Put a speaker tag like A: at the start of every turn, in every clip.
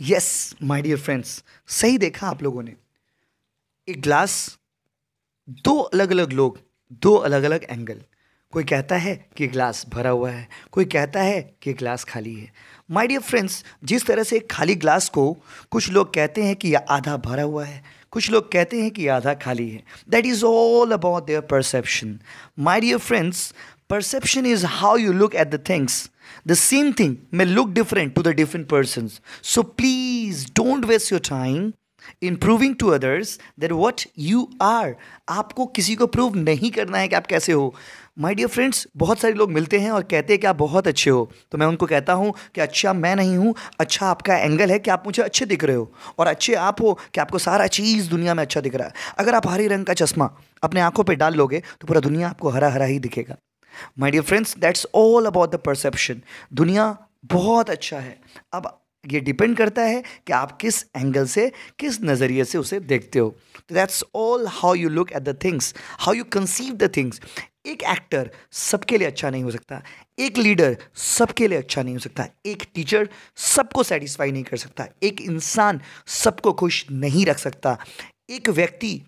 A: Yes my dear friends सही देखा आप लोगों ने एक ग्लास दो अलग अलग लोग दो अलग अलग एंगल कोई कहता है कि ग्लास भरा हुआ है कोई कहता है कि ग्लास खाली है माय डियर फ्रेंड्स जिस तरह से एक खाली ग्लास को कुछ लोग कहते हैं कि यह आधा भरा हुआ है कुछ लोग कहते हैं कि आधा खाली है that is all about their perception my dear friends perception is how you look at the things The same thing may look different to the different persons. So please don't waste your time in proving to others that what you are आपको किसी को prove नहीं करना है कि आप कैसे हो माई डियर फ्रेंड्स बहुत सारे लोग मिलते हैं और कहते हैं कि आप बहुत अच्छे हो तो मैं उनको कहता हूँ कि अच्छा मैं नहीं हूँ अच्छा आपका एंगल है कि आप मुझे अच्छे दिख रहे हो और अच्छे आप हो कि आपको सारा चीज़ दुनिया में अच्छा दिख रहा है अगर आप हरे रंग का चश्मा अपने आँखों पर डाल लोगे तो पूरा दुनिया आपको हरा हरा ही दिखेगा my dear friends that's all about the perception दुनिया बहुत अच्छा है अब ये डिपेंड करता है कि आप किस एंगल से किस नज़रिए से उसे देखते हो तो that's all how you look at the things how you conceive the things एक एक्टर सबके लिए अच्छा नहीं हो सकता एक लीडर सबके लिए अच्छा नहीं हो सकता एक टीचर सबको सेटिस्फाई नहीं कर सकता एक इंसान सबको खुश नहीं रख सकता एक व्यक्ति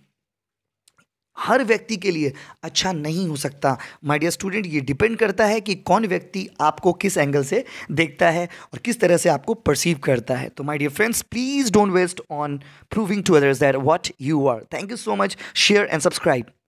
A: हर व्यक्ति के लिए अच्छा नहीं हो सकता माय डियर स्टूडेंट ये डिपेंड करता है कि कौन व्यक्ति आपको किस एंगल से देखता है और किस तरह से आपको परसीव करता है तो my dear friends please don't waste on proving to others that what you are thank you so much share and subscribe